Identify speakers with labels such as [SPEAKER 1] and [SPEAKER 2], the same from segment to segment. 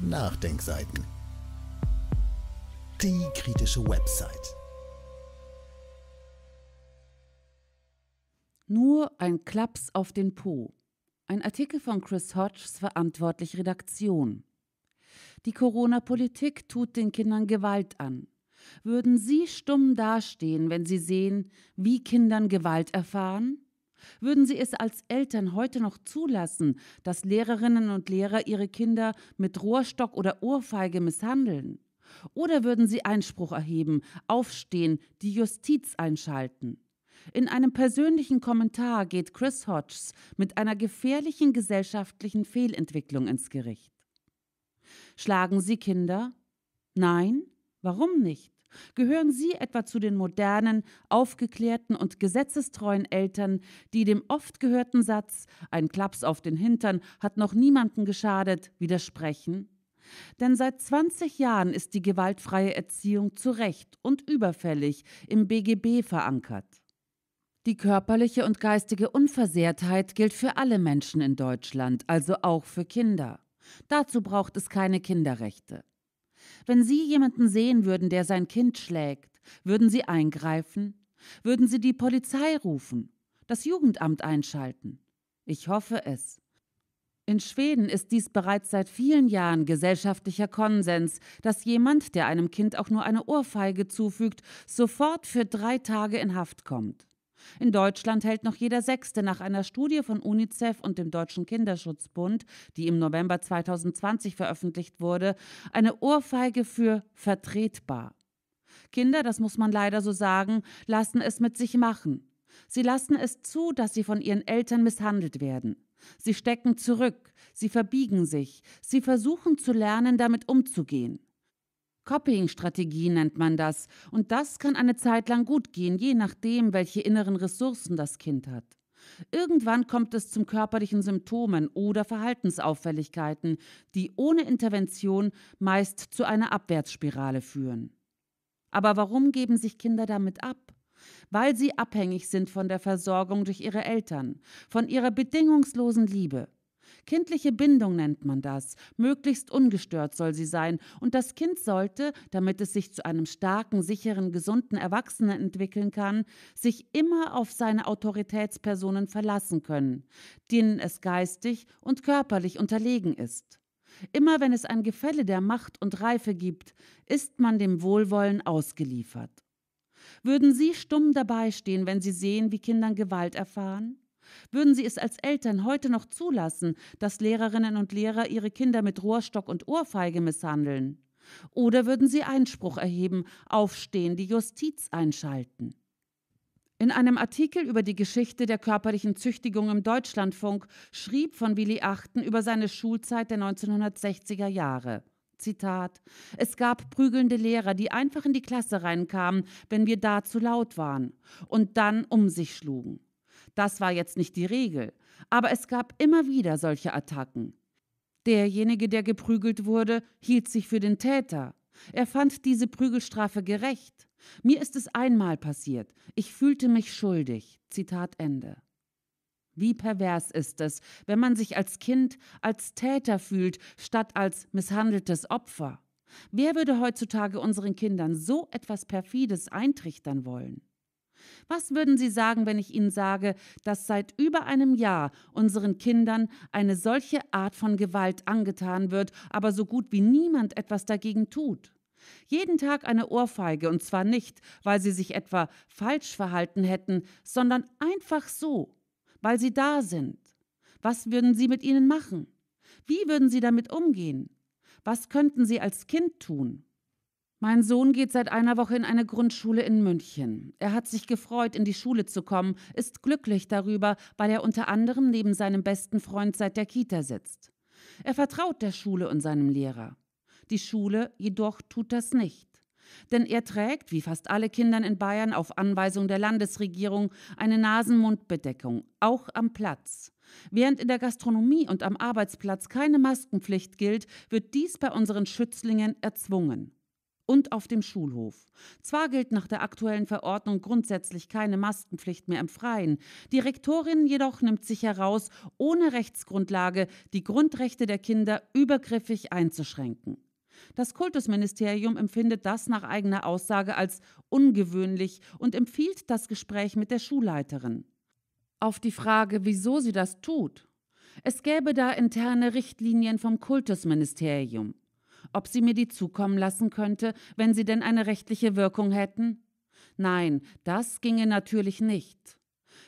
[SPEAKER 1] Nachdenkseiten. Die kritische Website. Nur ein Klaps auf den Po. Ein Artikel von Chris Hodges verantwortlich Redaktion. Die Corona-Politik tut den Kindern Gewalt an. Würden Sie stumm dastehen, wenn Sie sehen, wie Kindern Gewalt erfahren? Würden Sie es als Eltern heute noch zulassen, dass Lehrerinnen und Lehrer ihre Kinder mit Rohrstock oder Ohrfeige misshandeln? Oder würden Sie Einspruch erheben, aufstehen, die Justiz einschalten? In einem persönlichen Kommentar geht Chris Hodges mit einer gefährlichen gesellschaftlichen Fehlentwicklung ins Gericht. Schlagen Sie Kinder? Nein? Warum nicht? Gehören Sie etwa zu den modernen, aufgeklärten und gesetzestreuen Eltern, die dem oft gehörten Satz Ein Klaps auf den Hintern hat noch niemanden geschadet widersprechen? Denn seit 20 Jahren ist die gewaltfreie Erziehung zu Recht und überfällig im BGB verankert. Die körperliche und geistige Unversehrtheit gilt für alle Menschen in Deutschland, also auch für Kinder. Dazu braucht es keine Kinderrechte. Wenn Sie jemanden sehen würden, der sein Kind schlägt, würden Sie eingreifen? Würden Sie die Polizei rufen? Das Jugendamt einschalten? Ich hoffe es. In Schweden ist dies bereits seit vielen Jahren gesellschaftlicher Konsens, dass jemand, der einem Kind auch nur eine Ohrfeige zufügt, sofort für drei Tage in Haft kommt. In Deutschland hält noch jeder Sechste nach einer Studie von UNICEF und dem Deutschen Kinderschutzbund, die im November 2020 veröffentlicht wurde, eine Ohrfeige für vertretbar. Kinder, das muss man leider so sagen, lassen es mit sich machen. Sie lassen es zu, dass sie von ihren Eltern misshandelt werden. Sie stecken zurück, sie verbiegen sich, sie versuchen zu lernen, damit umzugehen. Copying-Strategie nennt man das. Und das kann eine Zeit lang gut gehen, je nachdem, welche inneren Ressourcen das Kind hat. Irgendwann kommt es zum körperlichen Symptomen oder Verhaltensauffälligkeiten, die ohne Intervention meist zu einer Abwärtsspirale führen. Aber warum geben sich Kinder damit ab? Weil sie abhängig sind von der Versorgung durch ihre Eltern, von ihrer bedingungslosen Liebe. Kindliche Bindung nennt man das. Möglichst ungestört soll sie sein. Und das Kind sollte, damit es sich zu einem starken, sicheren, gesunden Erwachsenen entwickeln kann, sich immer auf seine Autoritätspersonen verlassen können, denen es geistig und körperlich unterlegen ist. Immer wenn es ein Gefälle der Macht und Reife gibt, ist man dem Wohlwollen ausgeliefert. Würden Sie stumm dabei stehen, wenn Sie sehen, wie Kindern Gewalt erfahren? Würden Sie es als Eltern heute noch zulassen, dass Lehrerinnen und Lehrer ihre Kinder mit Rohrstock und Ohrfeige misshandeln? Oder würden Sie Einspruch erheben, aufstehen, die Justiz einschalten? In einem Artikel über die Geschichte der körperlichen Züchtigung im Deutschlandfunk schrieb von Willi Achten über seine Schulzeit der 1960er Jahre. Zitat: Es gab prügelnde Lehrer, die einfach in die Klasse reinkamen, wenn wir da zu laut waren, und dann um sich schlugen. Das war jetzt nicht die Regel, aber es gab immer wieder solche Attacken. Derjenige, der geprügelt wurde, hielt sich für den Täter. Er fand diese Prügelstrafe gerecht. Mir ist es einmal passiert. Ich fühlte mich schuldig. Zitat Ende. Wie pervers ist es, wenn man sich als Kind als Täter fühlt, statt als misshandeltes Opfer. Wer würde heutzutage unseren Kindern so etwas Perfides eintrichtern wollen? Was würden Sie sagen, wenn ich Ihnen sage, dass seit über einem Jahr unseren Kindern eine solche Art von Gewalt angetan wird, aber so gut wie niemand etwas dagegen tut? Jeden Tag eine Ohrfeige, und zwar nicht, weil sie sich etwa falsch verhalten hätten, sondern einfach so, weil sie da sind. Was würden Sie mit ihnen machen? Wie würden Sie damit umgehen? Was könnten Sie als Kind tun? Mein Sohn geht seit einer Woche in eine Grundschule in München. Er hat sich gefreut, in die Schule zu kommen, ist glücklich darüber, weil er unter anderem neben seinem besten Freund seit der Kita sitzt. Er vertraut der Schule und seinem Lehrer. Die Schule jedoch tut das nicht. Denn er trägt, wie fast alle Kinder in Bayern, auf Anweisung der Landesregierung eine Nasen-Mund-Bedeckung, auch am Platz. Während in der Gastronomie und am Arbeitsplatz keine Maskenpflicht gilt, wird dies bei unseren Schützlingen erzwungen und auf dem Schulhof. Zwar gilt nach der aktuellen Verordnung grundsätzlich keine Maskenpflicht mehr im Freien, die Rektorin jedoch nimmt sich heraus, ohne Rechtsgrundlage die Grundrechte der Kinder übergriffig einzuschränken. Das Kultusministerium empfindet das nach eigener Aussage als ungewöhnlich und empfiehlt das Gespräch mit der Schulleiterin. Auf die Frage, wieso sie das tut, es gäbe da interne Richtlinien vom Kultusministerium ob sie mir die zukommen lassen könnte, wenn sie denn eine rechtliche Wirkung hätten? Nein, das ginge natürlich nicht.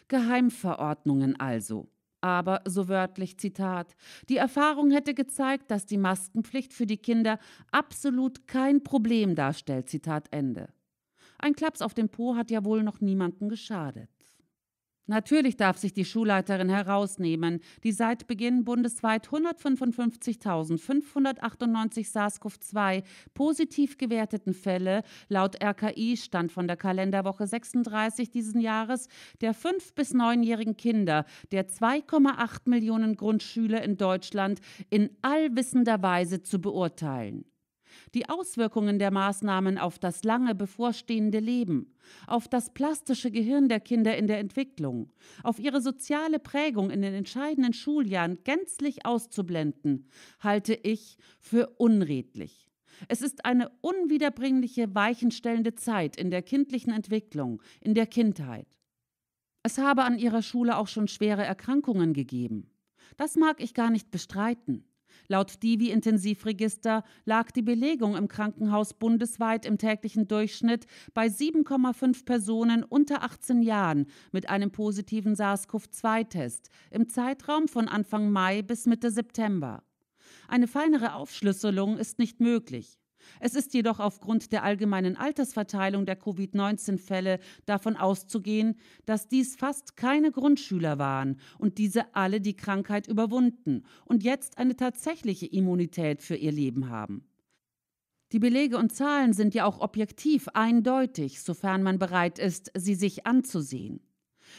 [SPEAKER 1] Geheimverordnungen also. Aber, so wörtlich Zitat, die Erfahrung hätte gezeigt, dass die Maskenpflicht für die Kinder absolut kein Problem darstellt. Zitat Ende. Ein Klaps auf dem Po hat ja wohl noch niemanden geschadet. Natürlich darf sich die Schulleiterin herausnehmen, die seit Beginn bundesweit 155.598 SARS-CoV-2 positiv gewerteten Fälle laut RKI stand von der Kalenderwoche 36 diesen Jahres der 5- bis 9-jährigen Kinder der 2,8 Millionen Grundschüler in Deutschland in allwissender Weise zu beurteilen. Die Auswirkungen der Maßnahmen auf das lange bevorstehende Leben, auf das plastische Gehirn der Kinder in der Entwicklung, auf ihre soziale Prägung in den entscheidenden Schuljahren gänzlich auszublenden, halte ich für unredlich. Es ist eine unwiederbringliche, weichenstellende Zeit in der kindlichen Entwicklung, in der Kindheit. Es habe an ihrer Schule auch schon schwere Erkrankungen gegeben. Das mag ich gar nicht bestreiten. Laut Divi-Intensivregister lag die Belegung im Krankenhaus bundesweit im täglichen Durchschnitt bei 7,5 Personen unter 18 Jahren mit einem positiven SARS-CoV-2-Test im Zeitraum von Anfang Mai bis Mitte September. Eine feinere Aufschlüsselung ist nicht möglich. Es ist jedoch aufgrund der allgemeinen Altersverteilung der Covid-19-Fälle davon auszugehen, dass dies fast keine Grundschüler waren und diese alle die Krankheit überwunden und jetzt eine tatsächliche Immunität für ihr Leben haben. Die Belege und Zahlen sind ja auch objektiv eindeutig, sofern man bereit ist, sie sich anzusehen.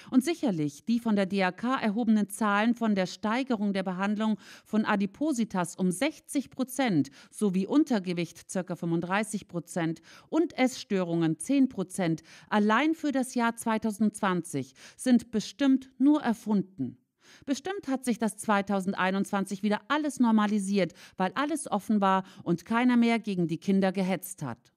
[SPEAKER 1] Und sicherlich die von der DAK erhobenen Zahlen von der Steigerung der Behandlung von Adipositas um 60 Prozent sowie Untergewicht ca. 35 Prozent und Essstörungen 10 Prozent allein für das Jahr 2020 sind bestimmt nur erfunden. Bestimmt hat sich das 2021 wieder alles normalisiert, weil alles offen war und keiner mehr gegen die Kinder gehetzt hat.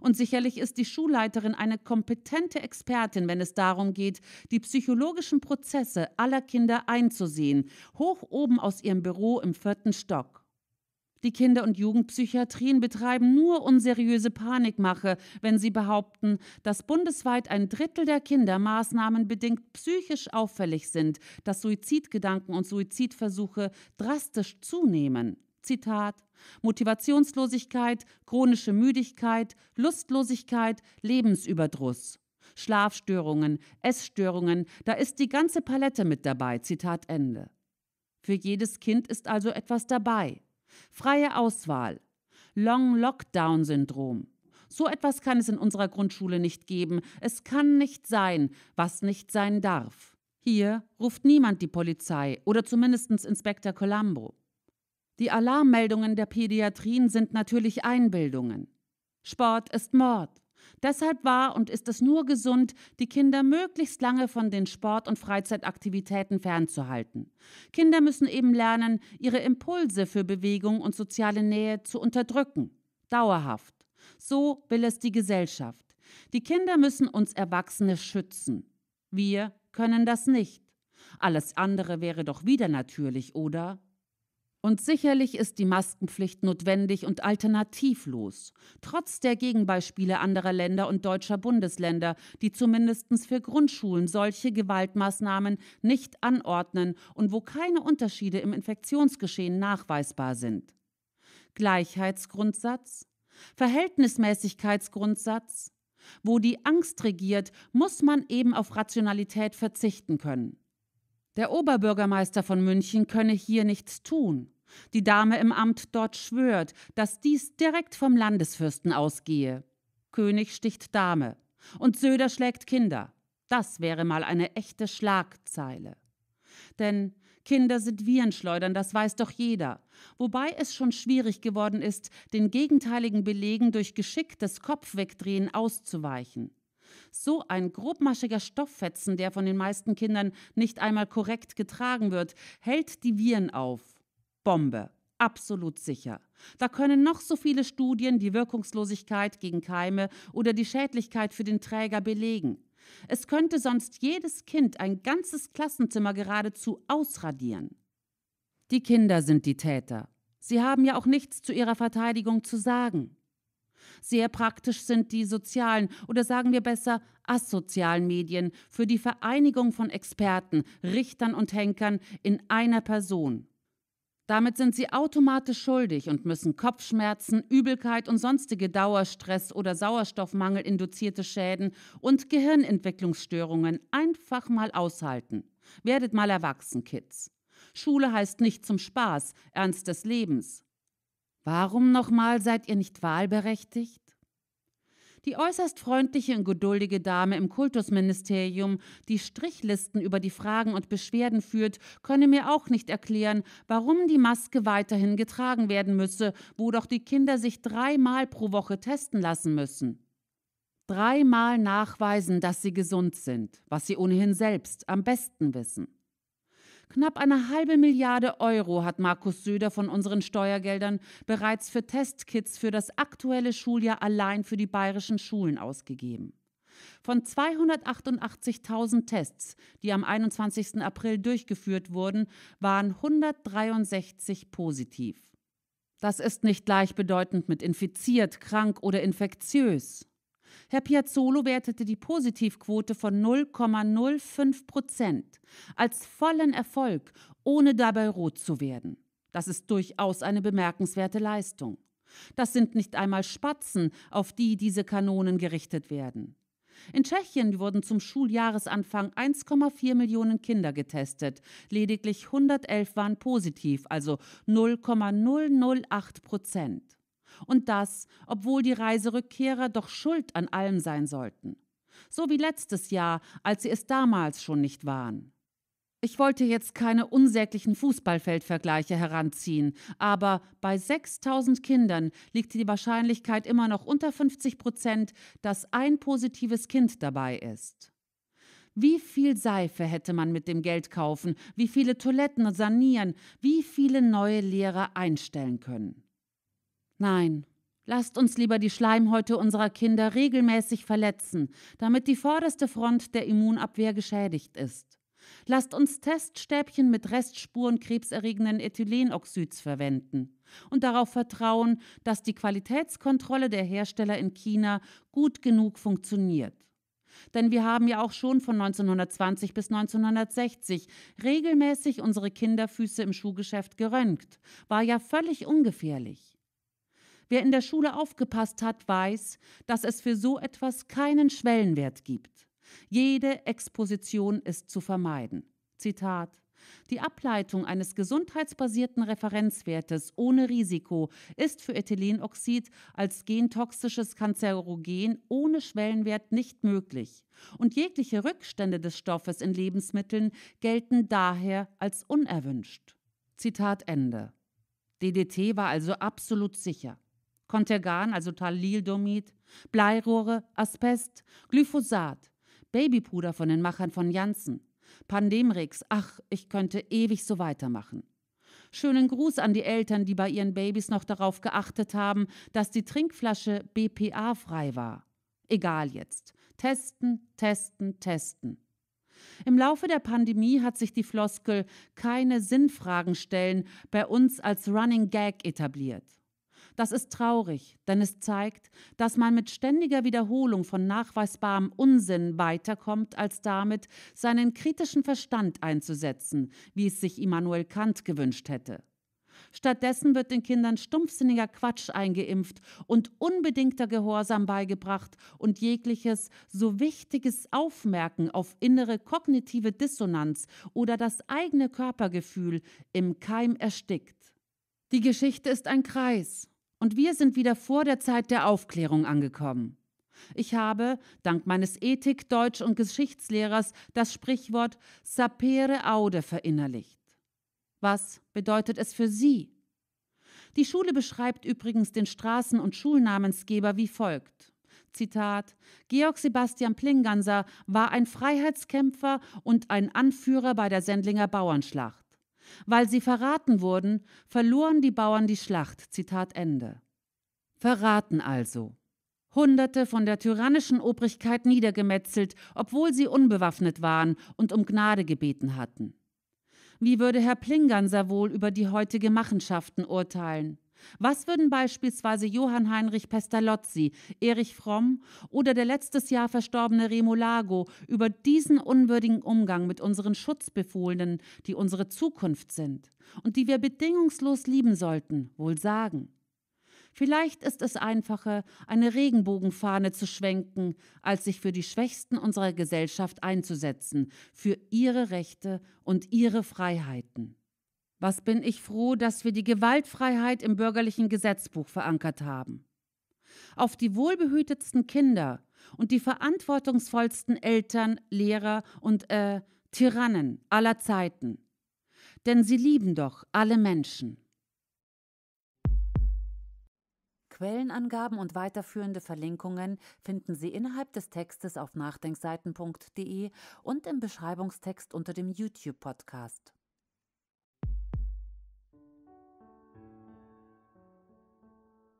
[SPEAKER 1] Und sicherlich ist die Schulleiterin eine kompetente Expertin, wenn es darum geht, die psychologischen Prozesse aller Kinder einzusehen, hoch oben aus ihrem Büro im vierten Stock. Die Kinder- und Jugendpsychiatrien betreiben nur unseriöse Panikmache, wenn sie behaupten, dass bundesweit ein Drittel der Kinder maßnahmenbedingt psychisch auffällig sind, dass Suizidgedanken und Suizidversuche drastisch zunehmen. Zitat, Motivationslosigkeit, chronische Müdigkeit, Lustlosigkeit, Lebensüberdruss. Schlafstörungen, Essstörungen, da ist die ganze Palette mit dabei. Zitat Ende. Für jedes Kind ist also etwas dabei. Freie Auswahl. Long Lockdown Syndrom. So etwas kann es in unserer Grundschule nicht geben. Es kann nicht sein, was nicht sein darf. Hier ruft niemand die Polizei oder zumindest Inspektor Colombo. Die Alarmmeldungen der Pädiatrien sind natürlich Einbildungen. Sport ist Mord. Deshalb war und ist es nur gesund, die Kinder möglichst lange von den Sport- und Freizeitaktivitäten fernzuhalten. Kinder müssen eben lernen, ihre Impulse für Bewegung und soziale Nähe zu unterdrücken. Dauerhaft. So will es die Gesellschaft. Die Kinder müssen uns Erwachsene schützen. Wir können das nicht. Alles andere wäre doch wieder natürlich, oder? Und sicherlich ist die Maskenpflicht notwendig und alternativlos, trotz der Gegenbeispiele anderer Länder und deutscher Bundesländer, die zumindest für Grundschulen solche Gewaltmaßnahmen nicht anordnen und wo keine Unterschiede im Infektionsgeschehen nachweisbar sind. Gleichheitsgrundsatz, Verhältnismäßigkeitsgrundsatz, wo die Angst regiert, muss man eben auf Rationalität verzichten können. Der Oberbürgermeister von München könne hier nichts tun. Die Dame im Amt dort schwört, dass dies direkt vom Landesfürsten ausgehe. König sticht Dame und Söder schlägt Kinder. Das wäre mal eine echte Schlagzeile. Denn Kinder sind Virenschleudern, das weiß doch jeder. Wobei es schon schwierig geworden ist, den gegenteiligen Belegen durch geschicktes Kopfwegdrehen auszuweichen. So ein grobmaschiger Stofffetzen, der von den meisten Kindern nicht einmal korrekt getragen wird, hält die Viren auf. Bombe. Absolut sicher. Da können noch so viele Studien die Wirkungslosigkeit gegen Keime oder die Schädlichkeit für den Träger belegen. Es könnte sonst jedes Kind ein ganzes Klassenzimmer geradezu ausradieren. Die Kinder sind die Täter. Sie haben ja auch nichts zu ihrer Verteidigung zu sagen. Sehr praktisch sind die sozialen oder sagen wir besser asozialen Medien für die Vereinigung von Experten, Richtern und Henkern in einer Person. Damit sind sie automatisch schuldig und müssen Kopfschmerzen, Übelkeit und sonstige Dauerstress oder Sauerstoffmangel induzierte Schäden und Gehirnentwicklungsstörungen einfach mal aushalten. Werdet mal erwachsen, Kids. Schule heißt nicht zum Spaß, Ernst des Lebens. Warum nochmal seid ihr nicht wahlberechtigt? Die äußerst freundliche und geduldige Dame im Kultusministerium, die Strichlisten über die Fragen und Beschwerden führt, könne mir auch nicht erklären, warum die Maske weiterhin getragen werden müsse, wo doch die Kinder sich dreimal pro Woche testen lassen müssen dreimal nachweisen, dass sie gesund sind, was sie ohnehin selbst am besten wissen. Knapp eine halbe Milliarde Euro hat Markus Söder von unseren Steuergeldern bereits für Testkits für das aktuelle Schuljahr allein für die bayerischen Schulen ausgegeben. Von 288.000 Tests, die am 21. April durchgeführt wurden, waren 163 positiv. Das ist nicht gleichbedeutend mit infiziert, krank oder infektiös. Herr Piazzolo wertete die Positivquote von 0,05 Prozent als vollen Erfolg, ohne dabei rot zu werden. Das ist durchaus eine bemerkenswerte Leistung. Das sind nicht einmal Spatzen, auf die diese Kanonen gerichtet werden. In Tschechien wurden zum Schuljahresanfang 1,4 Millionen Kinder getestet. Lediglich 111 waren positiv, also 0,008 Prozent. Und das, obwohl die Reiserückkehrer doch schuld an allem sein sollten. So wie letztes Jahr, als sie es damals schon nicht waren. Ich wollte jetzt keine unsäglichen Fußballfeldvergleiche heranziehen, aber bei 6000 Kindern liegt die Wahrscheinlichkeit immer noch unter 50 Prozent, dass ein positives Kind dabei ist. Wie viel Seife hätte man mit dem Geld kaufen, wie viele Toiletten sanieren, wie viele neue Lehrer einstellen können? Nein, lasst uns lieber die Schleimhäute unserer Kinder regelmäßig verletzen, damit die vorderste Front der Immunabwehr geschädigt ist. Lasst uns Teststäbchen mit Restspuren krebserregenden Ethylenoxids verwenden und darauf vertrauen, dass die Qualitätskontrolle der Hersteller in China gut genug funktioniert. Denn wir haben ja auch schon von 1920 bis 1960 regelmäßig unsere Kinderfüße im Schuhgeschäft geröntgt. War ja völlig ungefährlich. Wer in der Schule aufgepasst hat, weiß, dass es für so etwas keinen Schwellenwert gibt. Jede Exposition ist zu vermeiden. Zitat die Ableitung eines gesundheitsbasierten Referenzwertes ohne Risiko ist für Ethylenoxid als gentoxisches Kanzerogen ohne Schwellenwert nicht möglich und jegliche Rückstände des Stoffes in Lebensmitteln gelten daher als unerwünscht. Zitat Ende. DDT war also absolut sicher. Kontergan, also Talildomid, Bleirohre, Asbest, Glyphosat, Babypuder von den Machern von Janssen, Pandemrix, ach, ich könnte ewig so weitermachen. Schönen Gruß an die Eltern, die bei ihren Babys noch darauf geachtet haben, dass die Trinkflasche BPA frei war. Egal jetzt. Testen, testen, testen. Im Laufe der Pandemie hat sich die Floskel keine Sinnfragen stellen bei uns als Running Gag etabliert. Das ist traurig, denn es zeigt, dass man mit ständiger Wiederholung von nachweisbarem Unsinn weiterkommt, als damit, seinen kritischen Verstand einzusetzen, wie es sich Immanuel Kant gewünscht hätte. Stattdessen wird den Kindern stumpfsinniger Quatsch eingeimpft und unbedingter Gehorsam beigebracht und jegliches so wichtiges Aufmerken auf innere kognitive Dissonanz oder das eigene Körpergefühl im Keim erstickt. Die Geschichte ist ein Kreis und wir sind wieder vor der Zeit der Aufklärung angekommen. Ich habe, dank meines Ethik-, Deutsch- und Geschichtslehrers, das Sprichwort sapere aude verinnerlicht. Was bedeutet es für Sie? Die Schule beschreibt übrigens den Straßen- und Schulnamensgeber wie folgt. Zitat: Georg Sebastian Plinganser war ein Freiheitskämpfer und ein Anführer bei der Sendlinger Bauernschlacht. Weil sie verraten wurden, verloren die Bauern die Schlacht. Zitat Ende. Verraten also. Hunderte von der tyrannischen Obrigkeit niedergemetzelt, obwohl sie unbewaffnet waren und um Gnade gebeten hatten. Wie würde Herr Plinganser wohl über die heutige Machenschaften urteilen? Was würden beispielsweise Johann Heinrich Pestalozzi, Erich Fromm oder der letztes Jahr verstorbene Remo Lago über diesen unwürdigen Umgang mit unseren Schutzbefohlenen, die unsere Zukunft sind und die wir bedingungslos lieben sollten, wohl sagen? Vielleicht ist es einfacher, eine Regenbogenfahne zu schwenken, als sich für die Schwächsten unserer Gesellschaft einzusetzen, für ihre Rechte und ihre Freiheiten. Was bin ich froh, dass wir die Gewaltfreiheit im bürgerlichen Gesetzbuch verankert haben. Auf die wohlbehütetsten Kinder und die verantwortungsvollsten Eltern, Lehrer und äh, Tyrannen aller Zeiten. Denn sie lieben doch alle Menschen. Quellenangaben und weiterführende Verlinkungen finden Sie innerhalb des Textes auf nachdenkseiten.de und im Beschreibungstext unter dem YouTube-Podcast.